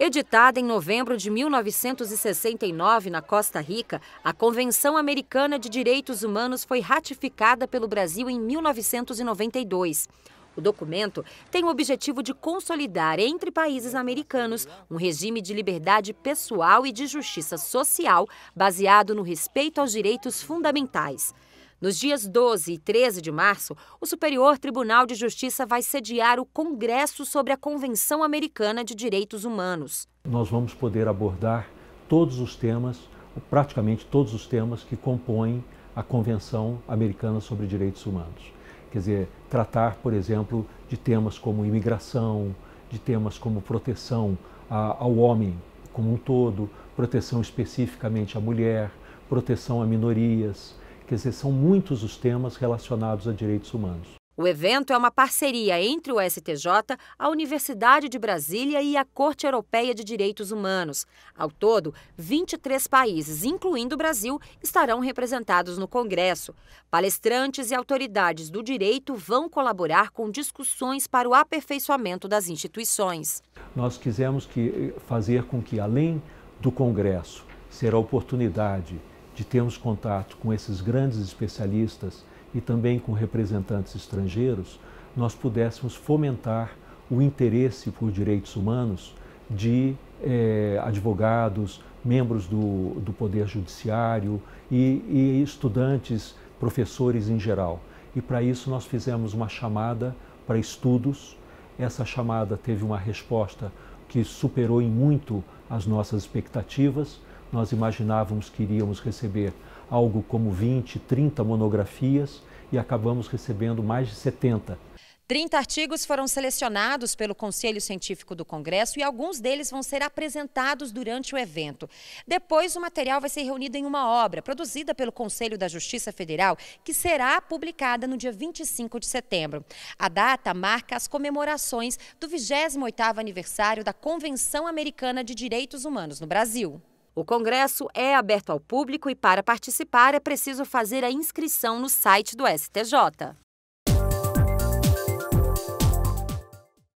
Editada em novembro de 1969 na Costa Rica, a Convenção Americana de Direitos Humanos foi ratificada pelo Brasil em 1992. O documento tem o objetivo de consolidar entre países americanos um regime de liberdade pessoal e de justiça social baseado no respeito aos direitos fundamentais. Nos dias 12 e 13 de março, o Superior Tribunal de Justiça vai sediar o Congresso sobre a Convenção Americana de Direitos Humanos. Nós vamos poder abordar todos os temas, praticamente todos os temas que compõem a Convenção Americana sobre Direitos Humanos. Quer dizer, tratar, por exemplo, de temas como imigração, de temas como proteção ao homem como um todo, proteção especificamente à mulher, proteção a minorias, Quer dizer, são muitos os temas relacionados a direitos humanos. O evento é uma parceria entre o STJ, a Universidade de Brasília e a Corte Europeia de Direitos Humanos. Ao todo, 23 países, incluindo o Brasil, estarão representados no Congresso. Palestrantes e autoridades do direito vão colaborar com discussões para o aperfeiçoamento das instituições. Nós quisemos que, eh, fazer com que, além do Congresso, ser a oportunidade de termos contato com esses grandes especialistas e também com representantes estrangeiros, nós pudéssemos fomentar o interesse por direitos humanos de eh, advogados, membros do, do Poder Judiciário e, e estudantes, professores em geral. E para isso nós fizemos uma chamada para estudos. Essa chamada teve uma resposta que superou em muito as nossas expectativas. Nós imaginávamos que iríamos receber algo como 20, 30 monografias e acabamos recebendo mais de 70. 30 artigos foram selecionados pelo Conselho Científico do Congresso e alguns deles vão ser apresentados durante o evento. Depois, o material vai ser reunido em uma obra produzida pelo Conselho da Justiça Federal, que será publicada no dia 25 de setembro. A data marca as comemorações do 28º aniversário da Convenção Americana de Direitos Humanos no Brasil. O Congresso é aberto ao público e, para participar, é preciso fazer a inscrição no site do STJ.